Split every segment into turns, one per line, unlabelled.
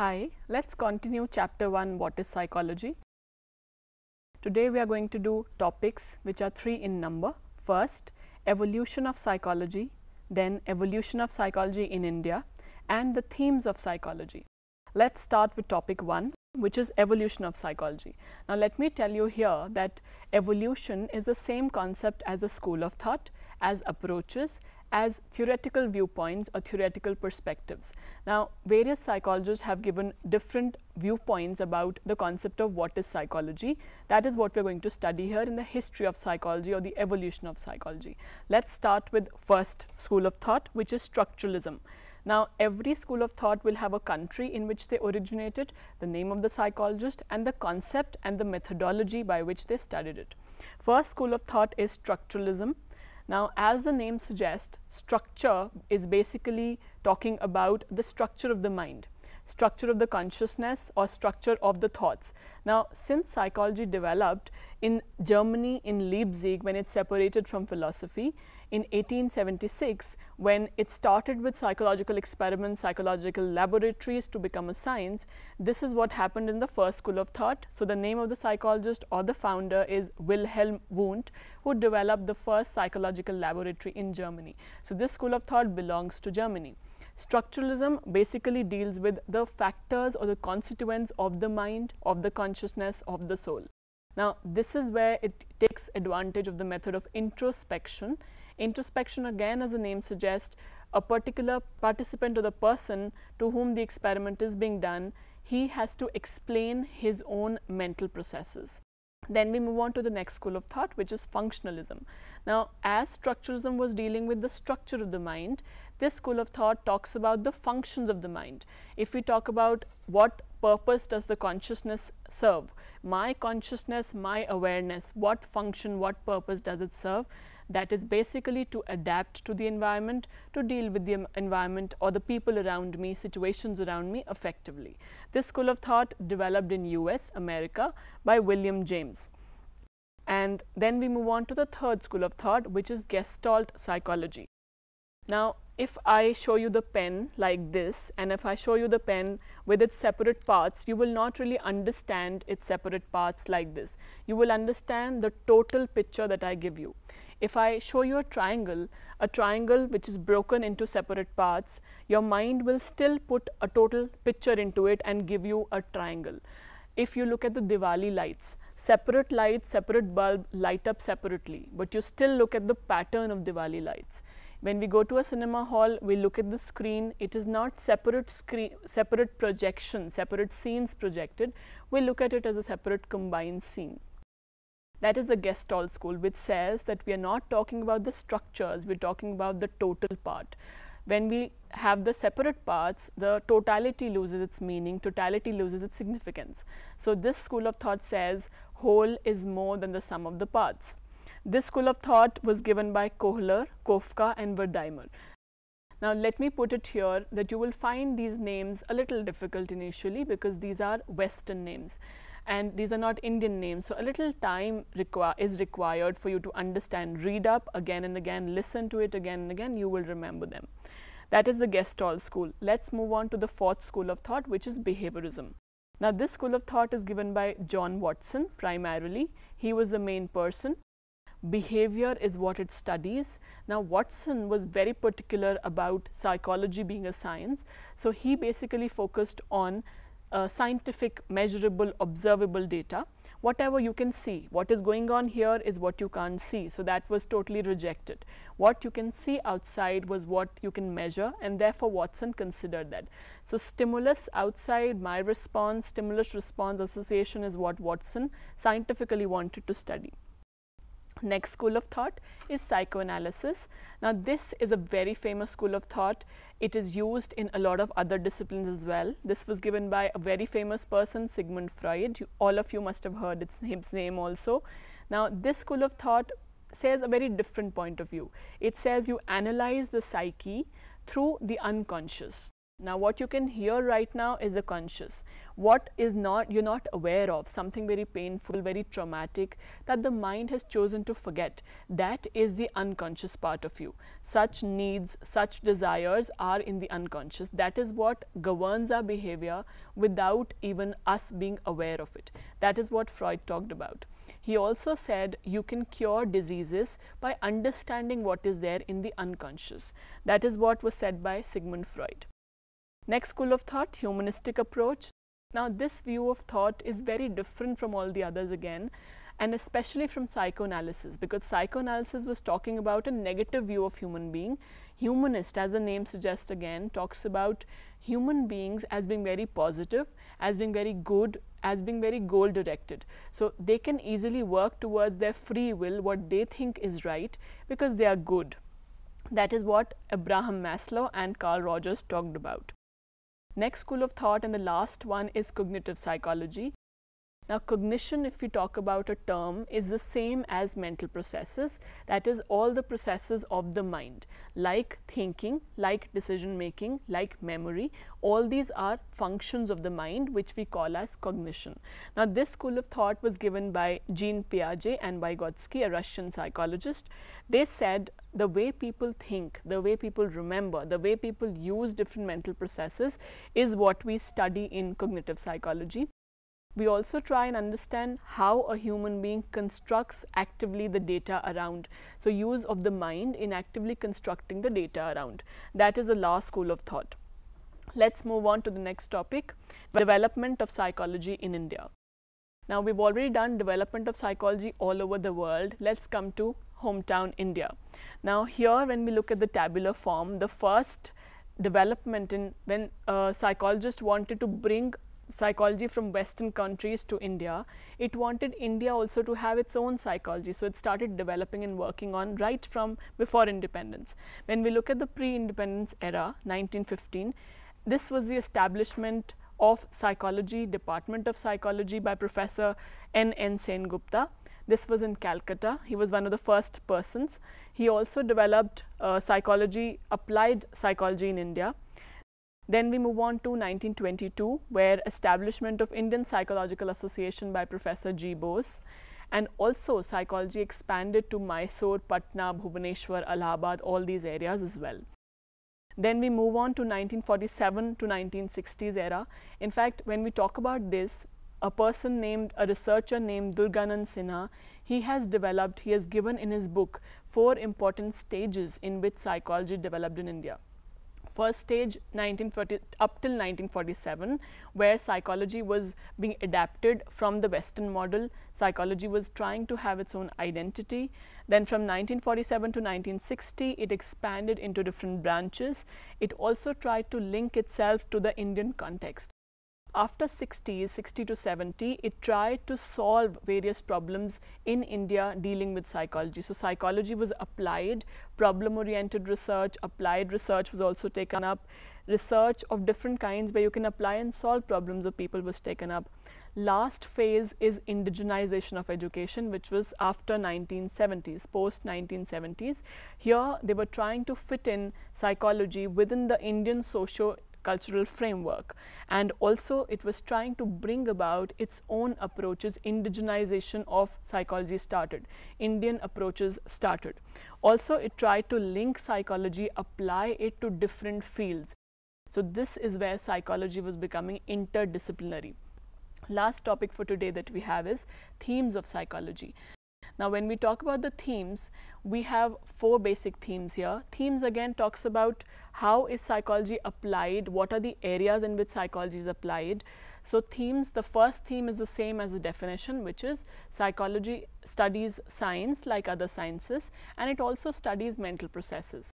Hi, let's continue chapter 1 what is psychology. Today we are going to do topics which are three in number. First, evolution of psychology, then evolution of psychology in India and the themes of psychology. Let's start with topic 1 which is evolution of psychology. Now let me tell you here that evolution is the same concept as a school of thought, as approaches as theoretical viewpoints or theoretical perspectives. Now, various psychologists have given different viewpoints about the concept of what is psychology. That is what we are going to study here in the history of psychology or the evolution of psychology. Let's start with first school of thought, which is structuralism. Now, every school of thought will have a country in which they originated, the name of the psychologist, and the concept and the methodology by which they studied it. First school of thought is structuralism, now, as the name suggests, structure is basically talking about the structure of the mind, structure of the consciousness or structure of the thoughts. Now, since psychology developed in Germany in Leipzig when it separated from philosophy, in 1876 when it started with psychological experiments, psychological laboratories to become a science. This is what happened in the first school of thought. So, the name of the psychologist or the founder is Wilhelm Wundt who developed the first psychological laboratory in Germany. So, this school of thought belongs to Germany. Structuralism basically deals with the factors or the constituents of the mind, of the consciousness, of the soul. Now, this is where it takes advantage of the method of introspection Introspection again as the name suggests, a particular participant or the person to whom the experiment is being done, he has to explain his own mental processes. Then we move on to the next school of thought, which is functionalism. Now, as structuralism was dealing with the structure of the mind, this school of thought talks about the functions of the mind. If we talk about what purpose does the consciousness serve? My consciousness, my awareness, what function, what purpose does it serve? That is basically to adapt to the environment, to deal with the environment or the people around me, situations around me effectively. This school of thought developed in US, America by William James. And then we move on to the third school of thought, which is Gestalt psychology. Now, if I show you the pen like this and if I show you the pen with its separate parts, you will not really understand its separate parts like this. You will understand the total picture that I give you. If I show you a triangle, a triangle which is broken into separate parts, your mind will still put a total picture into it and give you a triangle. If you look at the Diwali lights, separate lights, separate bulb light up separately, but you still look at the pattern of Diwali lights when we go to a cinema hall, we look at the screen. It is not separate screen, separate projection, separate scenes projected. We look at it as a separate combined scene. That is the Gestalt school, which says that we are not talking about the structures, we're talking about the total part. When we have the separate parts, the totality loses its meaning, totality loses its significance. So, this school of thought says whole is more than the sum of the parts. This school of thought was given by Kohler, Kafka and Wertheimer. Now let me put it here that you will find these names a little difficult initially because these are western names and these are not Indian names. So a little time requi is required for you to understand, read up again and again, listen to it again and again, you will remember them. That is the Gestalt school. Let's move on to the fourth school of thought which is behaviorism. Now this school of thought is given by John Watson primarily. He was the main person behavior is what it studies. Now, Watson was very particular about psychology being a science. So, he basically focused on uh, scientific, measurable, observable data. Whatever you can see, what is going on here is what you can't see. So, that was totally rejected. What you can see outside was what you can measure and therefore, Watson considered that. So, stimulus outside, my response, stimulus response association is what Watson scientifically wanted to study. Next school of thought is psychoanalysis. Now, this is a very famous school of thought. It is used in a lot of other disciplines as well. This was given by a very famous person, Sigmund Freud. You, all of you must have heard its, his name also. Now, this school of thought says a very different point of view. It says you analyze the psyche through the unconscious. Now, what you can hear right now is the conscious. What is not, you're not aware of, something very painful, very traumatic that the mind has chosen to forget. That is the unconscious part of you. Such needs, such desires are in the unconscious. That is what governs our behavior without even us being aware of it. That is what Freud talked about. He also said you can cure diseases by understanding what is there in the unconscious. That is what was said by Sigmund Freud. Next school of thought, humanistic approach. Now this view of thought is very different from all the others again and especially from psychoanalysis because psychoanalysis was talking about a negative view of human being. Humanist as the name suggests again talks about human beings as being very positive, as being very good, as being very goal directed. So they can easily work towards their free will, what they think is right because they are good. That is what Abraham Maslow and Carl Rogers talked about. Next school of thought and the last one is cognitive psychology. Now, cognition, if we talk about a term, is the same as mental processes, that is all the processes of the mind, like thinking, like decision making, like memory, all these are functions of the mind which we call as cognition. Now, this school of thought was given by Jean Piaget and Vygotsky, a Russian psychologist. They said the way people think, the way people remember, the way people use different mental processes is what we study in cognitive psychology. We also try and understand how a human being constructs actively the data around. So, use of the mind in actively constructing the data around. That is the last school of thought. Let us move on to the next topic, development of psychology in India. Now, we have already done development of psychology all over the world. Let us come to hometown India. Now, here when we look at the tabular form, the first development in when a psychologist wanted to bring psychology from western countries to india it wanted india also to have its own psychology so it started developing and working on right from before independence when we look at the pre independence era 1915 this was the establishment of psychology department of psychology by professor n n sengupta this was in Calcutta. He was one of the first persons. He also developed uh, psychology, applied psychology in India. Then we move on to 1922, where establishment of Indian Psychological Association by Professor G. Bose and also psychology expanded to Mysore, Patna, Bhubaneswar, Allahabad, all these areas as well. Then we move on to 1947 to 1960s era. In fact, when we talk about this, a person named, a researcher named Durganan Sinha, he has developed, he has given in his book, four important stages in which psychology developed in India first stage 1940 up till 1947 where psychology was being adapted from the western model psychology was trying to have its own identity then from 1947 to 1960 it expanded into different branches it also tried to link itself to the indian context after 60s, 60 to 70, it tried to solve various problems in India dealing with psychology. So, psychology was applied, problem oriented research, applied research was also taken up, research of different kinds where you can apply and solve problems of people was taken up. Last phase is indigenization of education, which was after 1970s, post 1970s. Here, they were trying to fit in psychology within the Indian socio cultural framework. And also, it was trying to bring about its own approaches, indigenization of psychology started, Indian approaches started. Also, it tried to link psychology, apply it to different fields. So, this is where psychology was becoming interdisciplinary last topic for today that we have is themes of psychology. Now, when we talk about the themes, we have four basic themes here. Themes again talks about how is psychology applied, what are the areas in which psychology is applied. So, themes, the first theme is the same as the definition which is psychology studies science like other sciences and it also studies mental processes.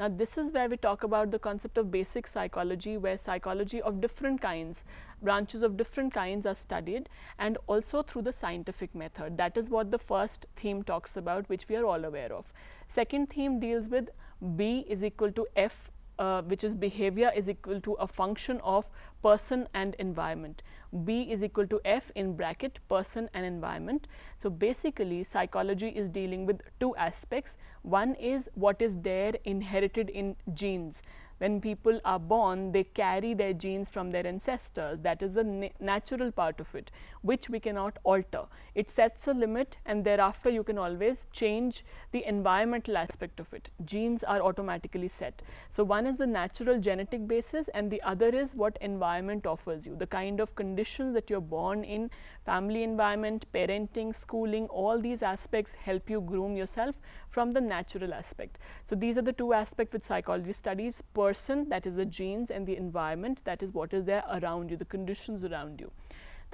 Now, this is where we talk about the concept of basic psychology, where psychology of different kinds, branches of different kinds are studied and also through the scientific method. That is what the first theme talks about, which we are all aware of. Second theme deals with B is equal to F uh, which is behavior is equal to a function of person and environment. B is equal to F in bracket person and environment. So, basically psychology is dealing with two aspects. One is what is there inherited in genes when people are born, they carry their genes from their ancestors. That is the na natural part of it, which we cannot alter. It sets a limit and thereafter you can always change the environmental aspect of it. Genes are automatically set. So, one is the natural genetic basis and the other is what environment offers you, the kind of conditions that you are born in, family environment, parenting, schooling, all these aspects help you groom yourself from the natural aspect. So, these are the two aspects which psychology studies per person, that is the genes and the environment, that is what is there around you, the conditions around you.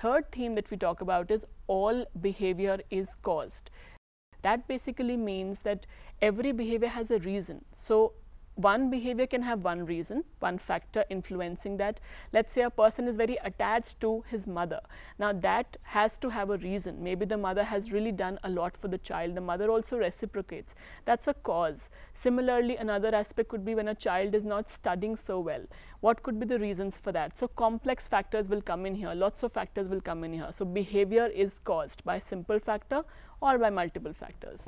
Third theme that we talk about is all behavior is caused. That basically means that every behavior has a reason. So one behavior can have one reason, one factor influencing that. Let's say a person is very attached to his mother. Now that has to have a reason. Maybe the mother has really done a lot for the child. The mother also reciprocates. That's a cause. Similarly, another aspect could be when a child is not studying so well. What could be the reasons for that? So complex factors will come in here. Lots of factors will come in here. So behavior is caused by simple factor or by multiple factors.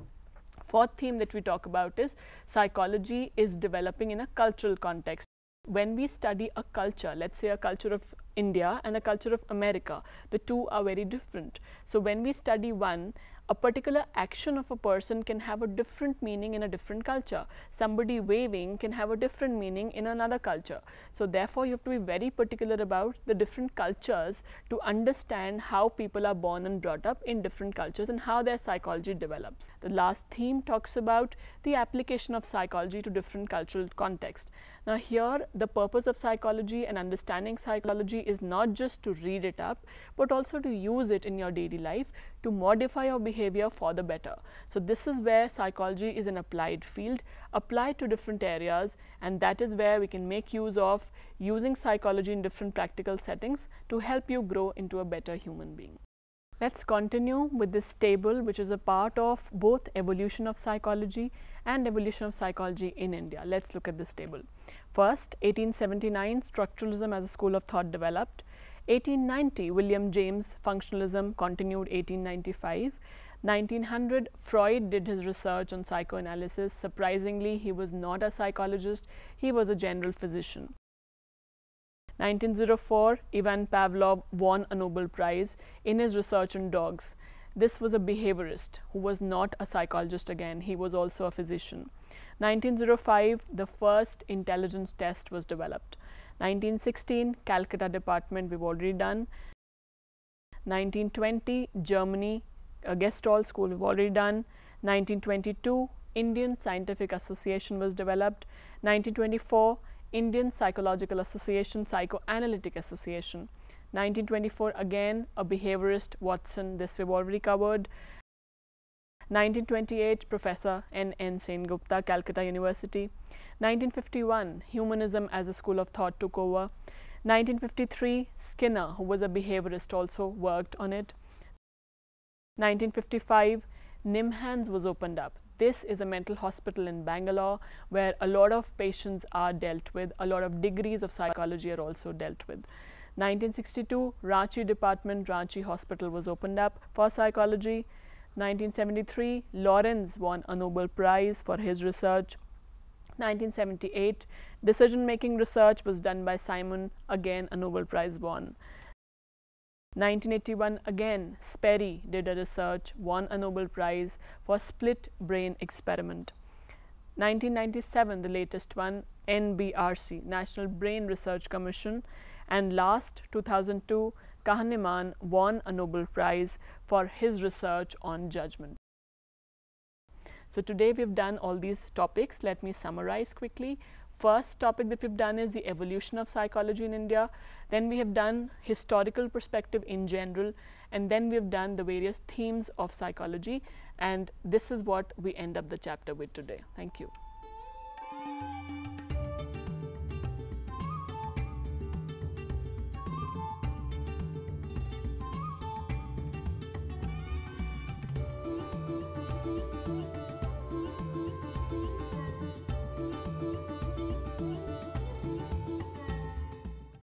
Fourth theme that we talk about is psychology is developing in a cultural context. When we study a culture, let's say a culture of India and a culture of America, the two are very different. So when we study one, a particular action of a person can have a different meaning in a different culture. Somebody waving can have a different meaning in another culture. So therefore, you have to be very particular about the different cultures to understand how people are born and brought up in different cultures and how their psychology develops. The last theme talks about the application of psychology to different cultural contexts. Now here, the purpose of psychology and understanding psychology is not just to read it up, but also to use it in your daily life to modify our behavior for the better. So, this is where psychology is an applied field applied to different areas and that is where we can make use of using psychology in different practical settings to help you grow into a better human being. Let's continue with this table which is a part of both evolution of psychology and evolution of psychology in India. Let's look at this table. First, 1879 structuralism as a school of thought developed. 1890, William James functionalism continued 1895. 1900, Freud did his research on psychoanalysis. Surprisingly, he was not a psychologist, he was a general physician. 1904, Ivan Pavlov won a Nobel Prize in his research on dogs. This was a behaviorist who was not a psychologist again, he was also a physician. 1905, the first intelligence test was developed. 1916 Calcutta department we've already done. 1920 Germany uh, Gestalt school we've already done. 1922 Indian Scientific Association was developed. 1924 Indian Psychological Association Psychoanalytic Association. 1924 again a behaviorist Watson this we've already covered. 1928 Professor N. N. Gupta, Calcutta University. 1951, humanism as a school of thought took over. 1953, Skinner, who was a behaviorist, also worked on it. 1955, Nimhans was opened up. This is a mental hospital in Bangalore where a lot of patients are dealt with, a lot of degrees of psychology are also dealt with. 1962, Ranchi Department, Ranchi Hospital was opened up for psychology. 1973, Lawrence won a Nobel Prize for his research. 1978, decision making research was done by Simon, again a Nobel Prize won. 1981 again Sperry did a research, won a Nobel Prize for split brain experiment. 1997 the latest one NBRC National Brain Research Commission and last 2002 Kahneman won a Nobel Prize for his research on judgment. So today we've done all these topics. Let me summarize quickly. First topic that we've done is the evolution of psychology in India. Then we have done historical perspective in general. And then we've done the various themes of psychology. And this is what we end up the chapter with today. Thank you.